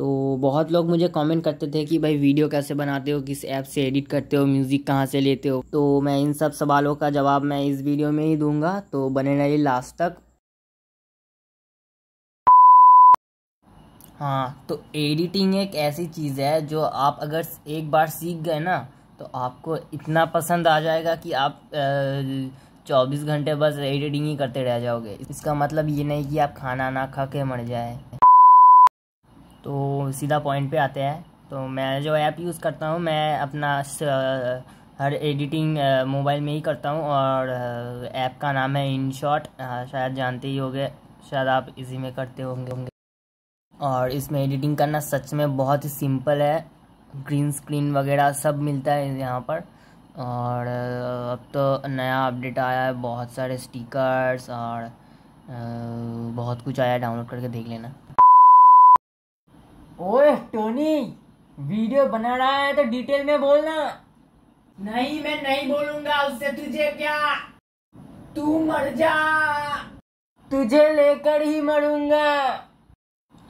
तो बहुत लोग मुझे कमेंट करते थे कि भाई वीडियो कैसे बनाते हो किस ऐप से एडिट करते हो म्यूज़िक कहाँ से लेते हो तो मैं इन सब सवालों का जवाब मैं इस वीडियो में ही दूंगा तो बने रहिए लास्ट तक हाँ तो एडिटिंग एक ऐसी चीज़ है जो आप अगर एक बार सीख गए ना तो आपको इतना पसंद आ जाएगा कि आप चौबीस घंटे बस एडिटिंग ही करते रह जाओगे इसका मतलब ये नहीं कि आप खाना ना खा के मर जाए तो सीधा पॉइंट पे आते हैं तो मैं जो ऐप यूज़ करता हूँ मैं अपना हर एडिटिंग मोबाइल में ही करता हूँ और ऐप का नाम है इन शॉट शायद जानते ही होंगे शायद आप इसी में करते होंगे होंगे और इसमें एडिटिंग करना सच में बहुत ही सिंपल है ग्रीन स्क्रीन वगैरह सब मिलता है यहाँ पर और अब तो नया अपडेट आया है बहुत सारे स्टिकर्स और बहुत कुछ आया डाउनलोड करके देख लेना ओए टोनी वीडियो बना रहा है तो डिटेल में बोलना नहीं मैं नहीं बोलूंगा उससे तुझे क्या तू मर जा तुझे लेकर ही मरूंगा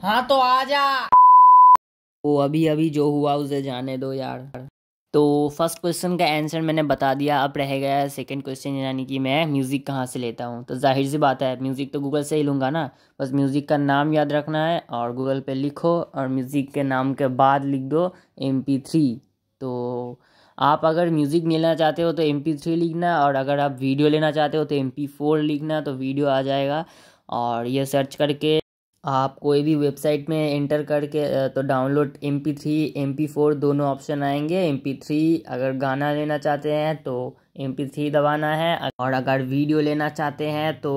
हाँ तो आ जा वो अभी अभी जो हुआ उसे जाने दो यार तो फर्स्ट क्वेश्चन का आंसर मैंने बता दिया अब रह गया सेकंड क्वेश्चन यानी कि मैं म्यूज़िक कहाँ से लेता हूँ तो जाहिर सी बात है म्यूज़िक तो गूगल से ही लूँगा ना बस म्यूज़िक का नाम याद रखना है और गूगल पे लिखो और म्यूज़िक के नाम के बाद लिख दो एम थ्री तो आप अगर म्यूज़िक तो लेना चाहते हो तो एम थ्री लिखना और अगर आप वीडियो लेना चाहते हो तो एम फोर लिखना तो वीडियो आ जाएगा और ये सर्च करके आप कोई भी वेबसाइट में एंटर करके तो download M P three M P four दोनों ऑप्शन आएंगे एम पी थ्री अगर गाना लेना चाहते हैं तो एम पी थ्री दबाना है और अगर वीडियो लेना चाहते हैं तो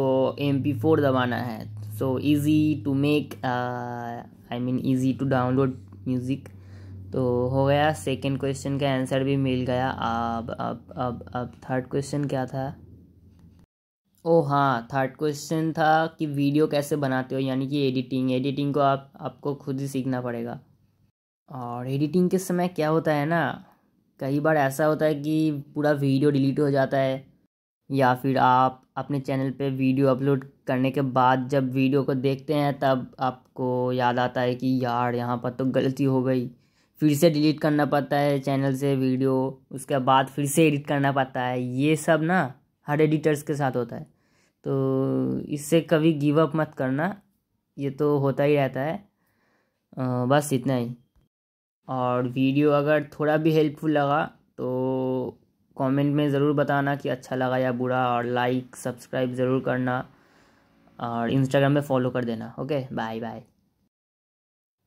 एम पी फोर दबाना है so easy to make I mean easy to download music तो हो गया सेकेंड क्वेश्चन का आंसर भी मिल गया अब अब अब अब थर्ड क्वेश्चन क्या था ओ हाँ थर्ड क्वेश्चन था कि वीडियो कैसे बनाते हो यानी कि एडिटिंग एडिटिंग को आप आपको खुद ही सीखना पड़ेगा और एडिटिंग के समय क्या होता है ना कई बार ऐसा होता है कि पूरा वीडियो डिलीट हो जाता है या फिर आप अपने चैनल पे वीडियो अपलोड करने के बाद जब वीडियो को देखते हैं तब आपको याद आता है कि यार यहाँ पर तो गलती हो गई फिर से डिलीट करना पड़ता है चैनल से वीडियो उसके बाद फिर से एडिट करना पड़ता है ये सब ना हर एडिटर्स के साथ होता है तो इससे कभी गिव अप मत करना ये तो होता ही रहता है बस इतना ही और वीडियो अगर थोड़ा भी हेल्पफुल लगा तो कमेंट में ज़रूर बताना कि अच्छा लगा या बुरा और लाइक सब्सक्राइब ज़रूर करना और इंस्टाग्राम में फॉलो कर देना ओके बाय बाय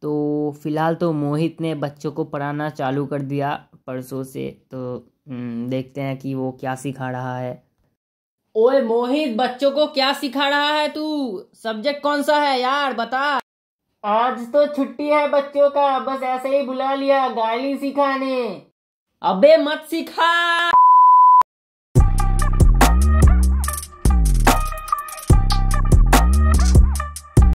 तो फ़िलहाल तो मोहित ने बच्चों को पढ़ाना चालू कर दिया परसों से तो हम्म, देखते हैं कि वो क्या सिखा रहा है ओए मोहित बच्चों को क्या सिखा रहा है तू सब्जेक्ट कौन सा है यार बता आज तो छुट्टी है बच्चों का बस ऐसे ही बुला लिया गाली सिखाने अबे मत सिखा